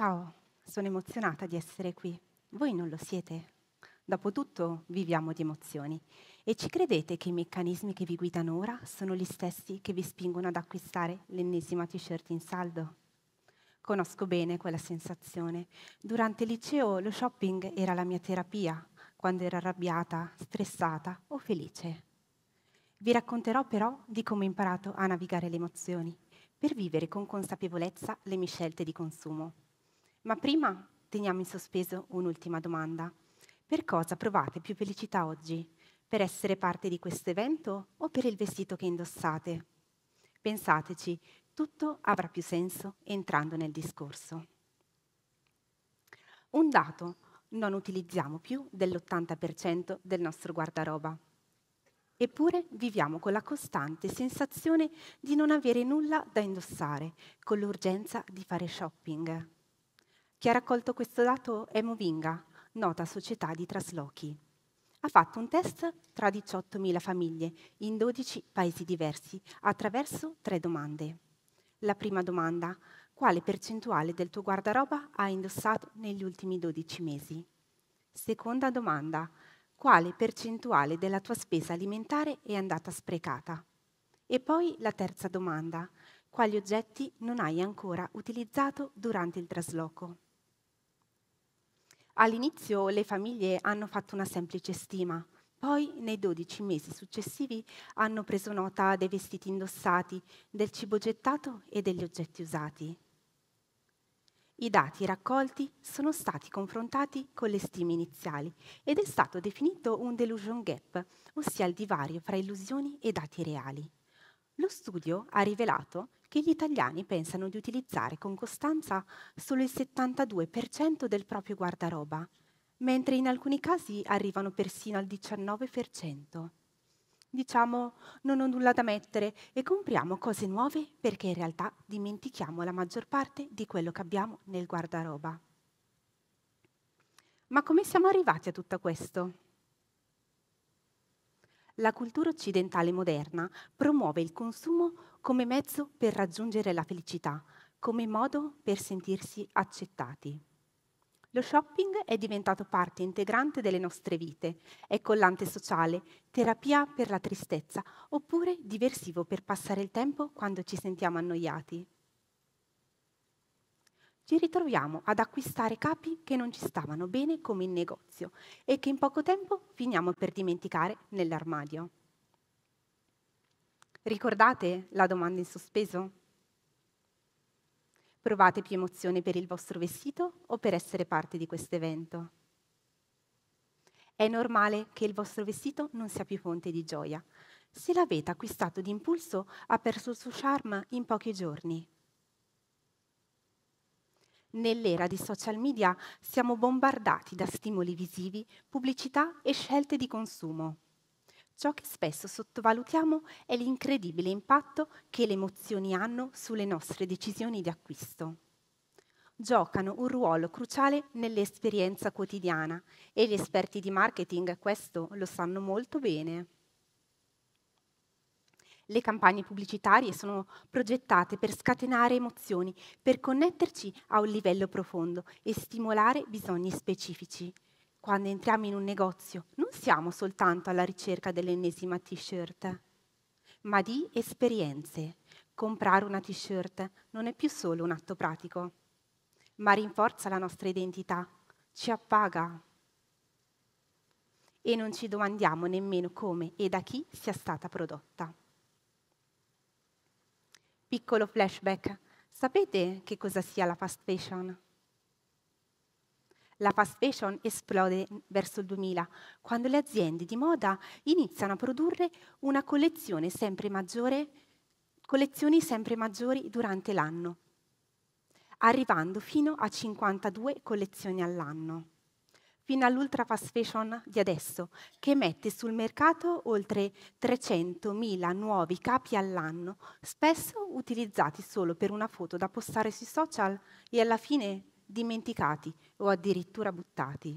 Ciao, sono emozionata di essere qui. Voi non lo siete. Dopotutto viviamo di emozioni e ci credete che i meccanismi che vi guidano ora sono gli stessi che vi spingono ad acquistare l'ennesima t-shirt in saldo? Conosco bene quella sensazione. Durante il liceo lo shopping era la mia terapia, quando ero arrabbiata, stressata o felice. Vi racconterò però di come ho imparato a navigare le emozioni, per vivere con consapevolezza le mie scelte di consumo. Ma prima teniamo in sospeso un'ultima domanda. Per cosa provate più felicità oggi? Per essere parte di questo evento o per il vestito che indossate? Pensateci, tutto avrà più senso entrando nel discorso. Un dato, non utilizziamo più dell'80% del nostro guardaroba. Eppure viviamo con la costante sensazione di non avere nulla da indossare, con l'urgenza di fare shopping. Chi ha raccolto questo dato è Movinga, nota società di traslochi. Ha fatto un test tra 18.000 famiglie in 12 paesi diversi attraverso tre domande. La prima domanda, quale percentuale del tuo guardaroba hai indossato negli ultimi 12 mesi? Seconda domanda, quale percentuale della tua spesa alimentare è andata sprecata? E poi la terza domanda, quali oggetti non hai ancora utilizzato durante il trasloco? All'inizio le famiglie hanno fatto una semplice stima, poi nei 12 mesi successivi hanno preso nota dei vestiti indossati, del cibo gettato e degli oggetti usati. I dati raccolti sono stati confrontati con le stime iniziali ed è stato definito un delusion gap, ossia il divario fra illusioni e dati reali. Lo studio ha rivelato che gli italiani pensano di utilizzare con costanza solo il 72% del proprio guardaroba, mentre in alcuni casi arrivano persino al 19%. Diciamo non ho nulla da mettere e compriamo cose nuove perché in realtà dimentichiamo la maggior parte di quello che abbiamo nel guardaroba. Ma come siamo arrivati a tutto questo? la cultura occidentale moderna promuove il consumo come mezzo per raggiungere la felicità, come modo per sentirsi accettati. Lo shopping è diventato parte integrante delle nostre vite, è collante sociale, terapia per la tristezza oppure diversivo per passare il tempo quando ci sentiamo annoiati ci ritroviamo ad acquistare capi che non ci stavano bene come in negozio e che in poco tempo finiamo per dimenticare nell'armadio. Ricordate la domanda in sospeso? Provate più emozione per il vostro vestito o per essere parte di questo evento? È normale che il vostro vestito non sia più fonte di gioia. Se l'avete acquistato d'impulso, ha perso il suo charme in pochi giorni, Nell'era di social media siamo bombardati da stimoli visivi, pubblicità e scelte di consumo. Ciò che spesso sottovalutiamo è l'incredibile impatto che le emozioni hanno sulle nostre decisioni di acquisto. Giocano un ruolo cruciale nell'esperienza quotidiana e gli esperti di marketing questo lo sanno molto bene. Le campagne pubblicitarie sono progettate per scatenare emozioni, per connetterci a un livello profondo e stimolare bisogni specifici. Quando entriamo in un negozio non siamo soltanto alla ricerca dell'ennesima t-shirt, ma di esperienze. Comprare una t-shirt non è più solo un atto pratico, ma rinforza la nostra identità, ci appaga e non ci domandiamo nemmeno come e da chi sia stata prodotta. Piccolo flashback. Sapete che cosa sia la fast fashion? La fast fashion esplode verso il 2000, quando le aziende di moda iniziano a produrre una collezione sempre maggiore, collezioni sempre maggiori durante l'anno, arrivando fino a 52 collezioni all'anno fino all'ultra fast fashion di adesso, che mette sul mercato oltre 300.000 nuovi capi all'anno, spesso utilizzati solo per una foto da postare sui social e alla fine dimenticati o addirittura buttati.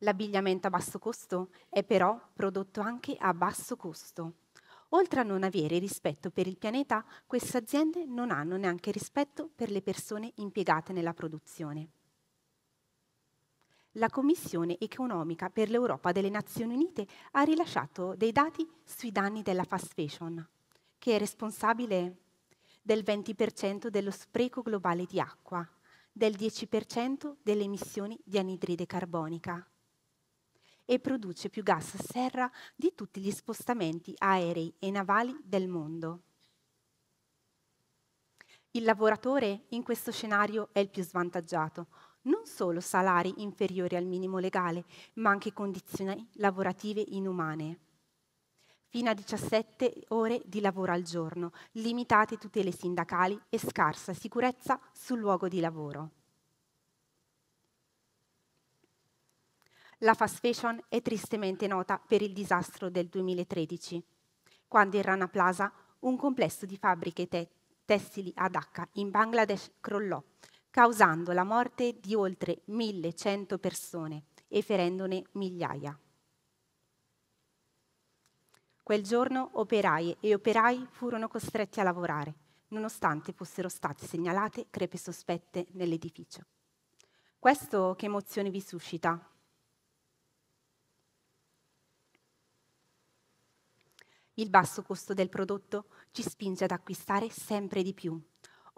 L'abbigliamento a basso costo è però prodotto anche a basso costo. Oltre a non avere rispetto per il pianeta, queste aziende non hanno neanche rispetto per le persone impiegate nella produzione la Commissione economica per l'Europa delle Nazioni Unite ha rilasciato dei dati sui danni della fast fashion, che è responsabile del 20% dello spreco globale di acqua, del 10% delle emissioni di anidride carbonica e produce più gas a serra di tutti gli spostamenti aerei e navali del mondo. Il lavoratore in questo scenario è il più svantaggiato, non solo salari inferiori al minimo legale, ma anche condizioni lavorative inumane. Fino a 17 ore di lavoro al giorno, limitate tutele sindacali e scarsa sicurezza sul luogo di lavoro. La fast fashion è tristemente nota per il disastro del 2013, quando in Rana Plaza un complesso di fabbriche te- tessili ad H in Bangladesh crollò, causando la morte di oltre 1100 persone e ferendone migliaia. Quel giorno operai e operai furono costretti a lavorare, nonostante fossero state segnalate crepe sospette nell'edificio. Questo che emozione vi suscita? Il basso costo del prodotto ci spinge ad acquistare sempre di più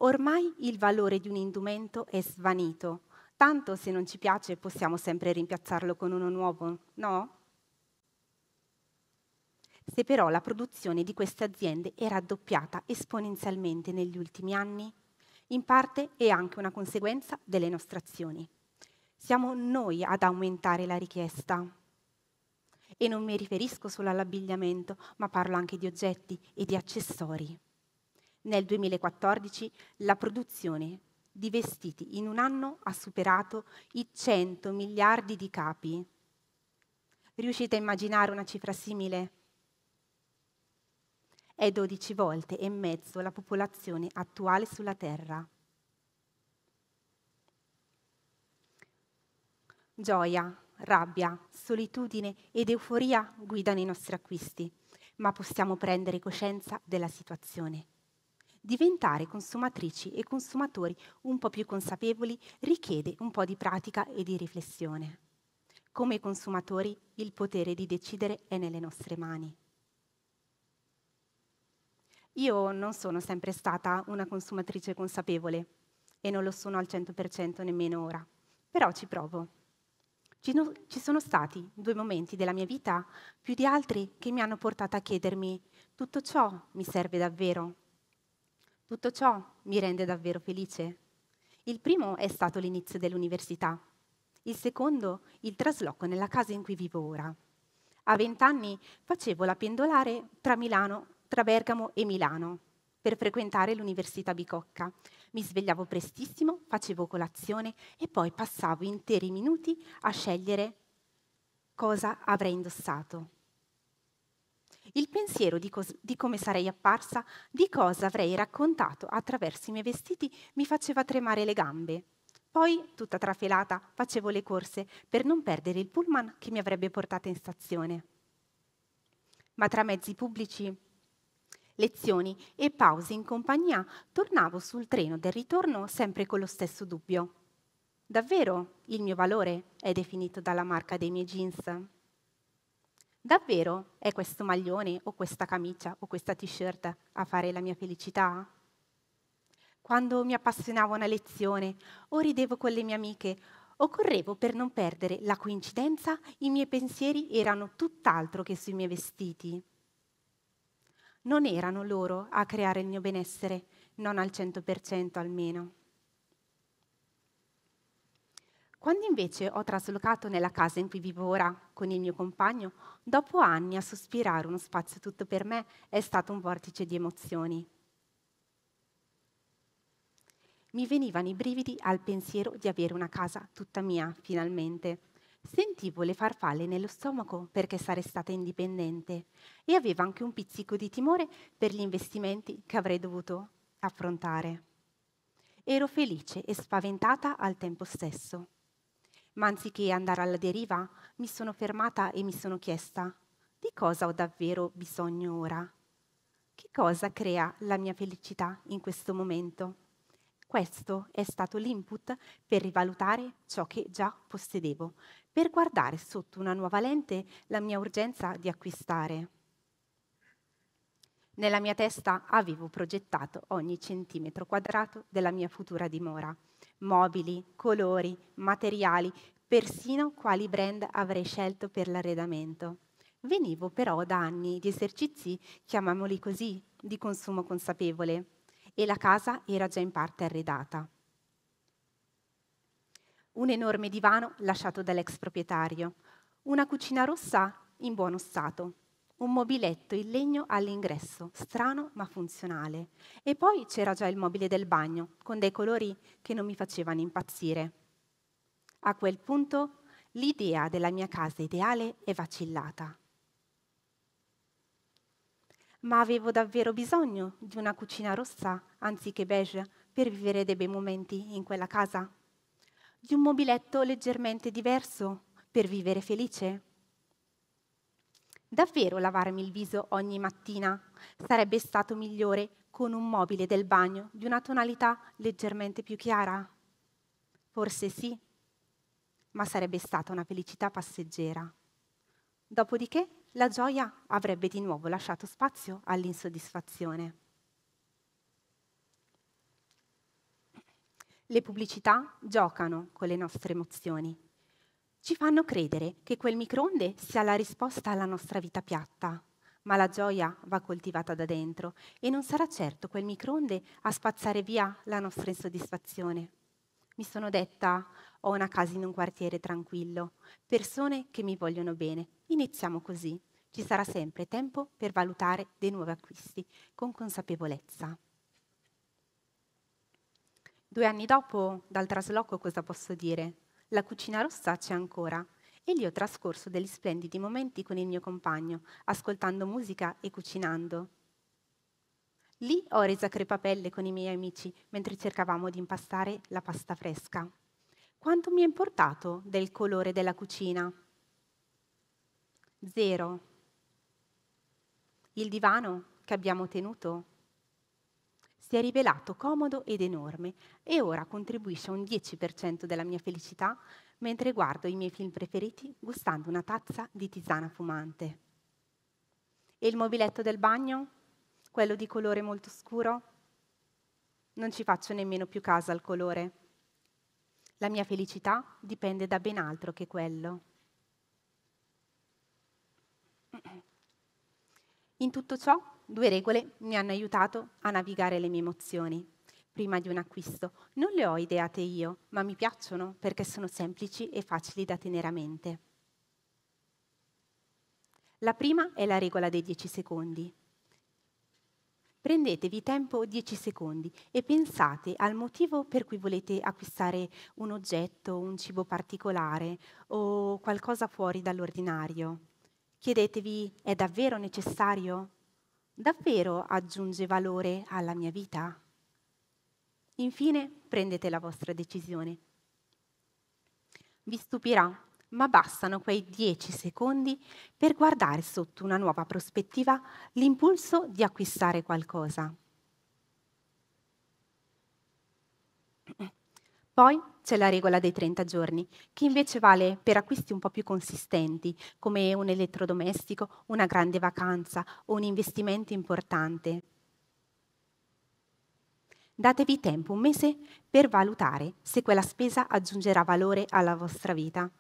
Ormai il valore di un indumento è svanito, tanto se non ci piace possiamo sempre rimpiazzarlo con uno nuovo, no? Se però la produzione di queste aziende è raddoppiata esponenzialmente negli ultimi anni, in parte è anche una conseguenza delle nostre azioni. Siamo noi ad aumentare la richiesta. E non mi riferisco solo all'abbigliamento, ma parlo anche di oggetti e di accessori. Nel 2014 la produzione di vestiti in un anno ha superato i 100 miliardi di capi. Riuscite a immaginare una cifra simile? È 12 volte e mezzo la popolazione attuale sulla Terra. Gioia, rabbia, solitudine ed euforia guidano i nostri acquisti, ma possiamo prendere coscienza della situazione diventare consumatrici e consumatori un po' più consapevoli richiede un po' di pratica e di riflessione. Come consumatori il potere di decidere è nelle nostre mani. Io non sono sempre stata una consumatrice consapevole e non lo sono al 100% nemmeno ora, però ci provo. Ci, sono stati due momenti della mia vita più di altri che mi hanno portato a chiedermi tutto ciò mi serve davvero? Tutto ciò mi rende davvero felice. Il primo è stato l'inizio dell'università, il secondo il trasloco nella casa in cui vivo ora. A vent'anni facevo la pendolare tra Milano, tra Bergamo e Milano per frequentare l'Università Bicocca. Mi svegliavo prestissimo, facevo colazione e poi passavo interi minuti a scegliere cosa avrei indossato il pensiero di, di, come sarei apparsa, di cosa avrei raccontato attraverso i miei vestiti mi faceva tremare le gambe. Poi, tutta trafelata, facevo le corse per non perdere il pullman che mi avrebbe portata in stazione. Ma tra mezzi pubblici, lezioni e pause in compagnia, tornavo sul treno del ritorno sempre con lo stesso dubbio. Davvero il mio valore è definito dalla marca dei miei jeans? Davvero è questo maglione o questa camicia o questa t-shirt a fare la mia felicità? Quando mi appassionavo a una lezione, o ridevo con le mie amiche, o correvo per non perdere la coincidenza, i miei pensieri erano tutt'altro che sui miei vestiti. Non erano loro a creare il mio benessere, non al 100% almeno. Quando invece ho traslocato nella casa in cui vivo ora con il mio compagno, dopo anni a sospirare uno spazio tutto per me è stato un vortice di emozioni. Mi venivano i brividi al pensiero di avere una casa tutta mia, finalmente. Sentivo le farfalle nello stomaco perché sarei stata indipendente e avevo anche un pizzico di timore per gli investimenti che avrei dovuto affrontare. Ero felice e spaventata al tempo stesso ma anziché andare alla deriva, mi sono fermata e mi sono chiesta di cosa ho davvero bisogno ora? Che cosa crea la mia felicità in questo momento? Questo è stato l'input per rivalutare ciò che già possedevo, per guardare sotto una nuova lente la mia urgenza di acquistare. Nella mia testa avevo progettato ogni centimetro quadrato della mia futura dimora mobili, colori, materiali, persino quali brand avrei scelto per l'arredamento. Venivo però da anni di esercizi, chiamiamoli così, di consumo consapevole e la casa era già in parte arredata. Un enorme divano lasciato dall'ex proprietario, una cucina rossa in buono stato, un mobiletto in legno all'ingresso, strano ma funzionale. E poi c'era già il mobile del bagno, con dei colori che non mi facevano impazzire. A quel punto l'idea della mia casa ideale è vacillata. Ma avevo davvero bisogno di una cucina rossa anziché beige per vivere dei bei momenti in quella casa? Di un mobiletto leggermente diverso per vivere felice? Davvero lavarmi il viso ogni mattina sarebbe stato migliore con un mobile del bagno di una tonalità leggermente più chiara? Forse sì, ma sarebbe stata una felicità passeggera. Dopodiché la gioia avrebbe di nuovo lasciato spazio all'insoddisfazione. Le pubblicità giocano con le nostre emozioni ci fanno credere che quel microonde sia la risposta alla nostra vita piatta, ma la gioia va coltivata da dentro e non sarà certo quel microonde a spazzare via la nostra insoddisfazione. Mi sono detta, ho una casa in un quartiere tranquillo, persone che mi vogliono bene, iniziamo così. Ci sarà sempre tempo per valutare dei nuovi acquisti con consapevolezza. Due anni dopo, dal trasloco, cosa posso dire? la cucina rossa c'è ancora e lì ho trascorso degli splendidi momenti con il mio compagno, ascoltando musica e cucinando. Lì ho resa crepapelle con i miei amici mentre cercavamo di impastare la pasta fresca. Quanto mi è importato del colore della cucina? Zero. Il divano che abbiamo tenuto si è rivelato comodo ed enorme e ora contribuisce a un 10% della mia felicità mentre guardo i miei film preferiti gustando una tazza di tisana fumante. E il mobiletto del bagno? Quello di colore molto scuro? Non ci faccio nemmeno più caso al colore. La mia felicità dipende da ben altro che quello. In tutto ciò due regole mi hanno aiutato a navigare le mie emozioni prima di un acquisto. Non le ho ideate io, ma mi piacciono perché sono semplici e facili da tenere a mente. La prima è la regola dei 10 secondi. Prendetevi tempo 10 secondi e pensate al motivo per cui volete acquistare un oggetto, un cibo particolare o qualcosa fuori dall'ordinario. Chiedetevi, è davvero necessario? davvero aggiunge valore alla mia vita? Infine prendete la vostra decisione. Vi stupirà, ma bastano quei dieci secondi per guardare sotto una nuova prospettiva l'impulso di acquistare qualcosa Poi c'è la regola dei 30 giorni, che invece vale per acquisti un po' più consistenti, come un elettrodomestico, una grande vacanza o un investimento importante. Datevi tempo, un mese, per valutare se quella spesa aggiungerà valore alla vostra vita.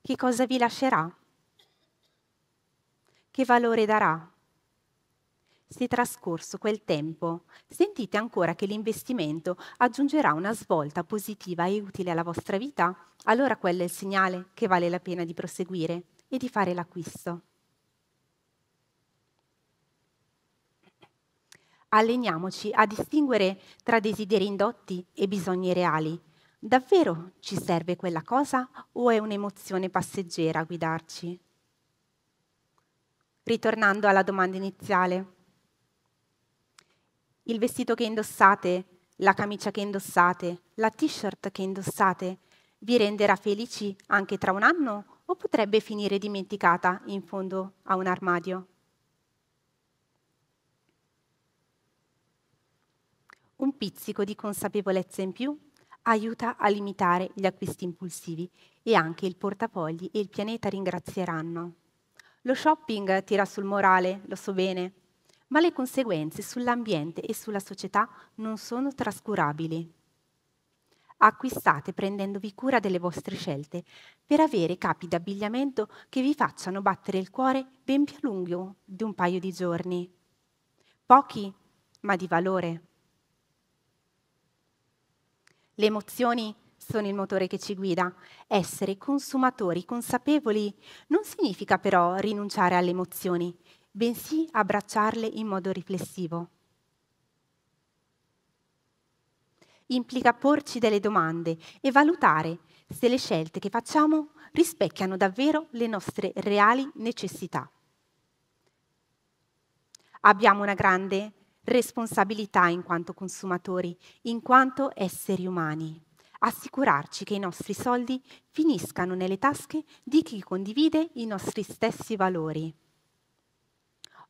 Che cosa vi lascerà? Che valore darà? Sia trascorso quel tempo, sentite ancora che l'investimento aggiungerà una svolta positiva e utile alla vostra vita? Allora quello è il segnale che vale la pena di proseguire e di fare l'acquisto. Alleniamoci a distinguere tra desideri indotti e bisogni reali. Davvero ci serve quella cosa o è un'emozione passeggera a guidarci? Ritornando alla domanda iniziale, il vestito che indossate, la camicia che indossate, la t-shirt che indossate, vi renderà felici anche tra un anno o potrebbe finire dimenticata in fondo a un armadio? Un pizzico di consapevolezza in più aiuta a limitare gli acquisti impulsivi e anche il portafogli e il pianeta ringrazieranno. Lo shopping tira sul morale, lo so bene, ma le conseguenze sull'ambiente e sulla società non sono trascurabili. Acquistate prendendovi cura delle vostre scelte per avere capi d'abbigliamento che vi facciano battere il cuore ben più a lungo di un paio di giorni. Pochi, ma di valore. Le emozioni sono il motore che ci guida. Essere consumatori consapevoli non significa però rinunciare alle emozioni, bensì abbracciarle in modo riflessivo. Implica porci delle domande e valutare se le scelte che facciamo rispecchiano davvero le nostre reali necessità. Abbiamo una grande responsabilità in quanto consumatori, in quanto esseri umani. Assicurarci che i nostri soldi finiscano nelle tasche di chi condivide i nostri stessi valori.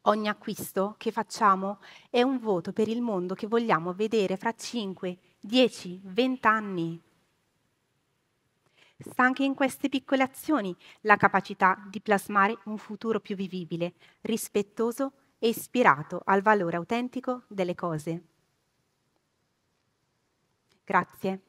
Ogni acquisto che facciamo è un voto per il mondo che vogliamo vedere fra 5, 10, 20 anni. Sta anche in queste piccole azioni la capacità di plasmare un futuro più vivibile, rispettoso e ispirato al valore autentico delle cose. Grazie.